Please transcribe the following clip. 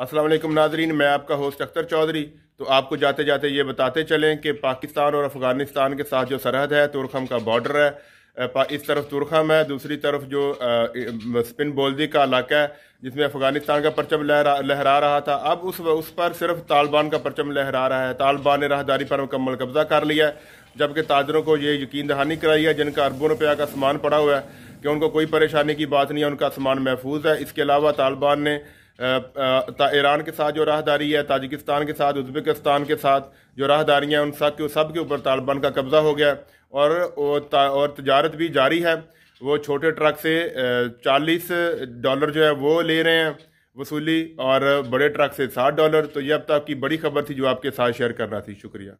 अस्सलाम वालेकुम नाजरीन मैं आपका होस्ट अख्तर चौधरी तो आपको जाते जाते ये बताते चलें कि पाकिस्तान और अफगानिस्तान के साथ जो सरहद है तुरखम का बॉर्डर है इस तरफ तुरखम है दूसरी तरफ जो स्पिन बोल्दी का इलाका है जिसमें अफगानिस्तान का परचम लहरा लहरा रहा था अब उस उस पर सिर्फ तालिबान का परचम लहरा रहा है तालिबान ने राहदारी पर मुकम्मल कब्जा कर लिया है जबकि ताजरों को ये यकीन दहानी कराई है जिनका अरबों रुपया का सामान पड़ा हुआ है कि उनको कोई परेशानी की बात नहीं है उनका सामान महफूज है इसके अलावा तालिबान ने ईरान के साथ जो राहदारी है ताजिकिस्तान के साथ उज्बेकिस्तान के साथ जो राहदारियाँ उन सब के सब के ऊपर तालिबान का कब्ज़ा हो गया और और तजारत भी जारी है वो छोटे ट्रक से चालीस डॉलर जो है वो ले रहे हैं वसूली और बड़े ट्रक से साठ डॉलर तो ये अब तक की बड़ी खबर थी जो आपके साथ शेयर करना थी शुक्रिया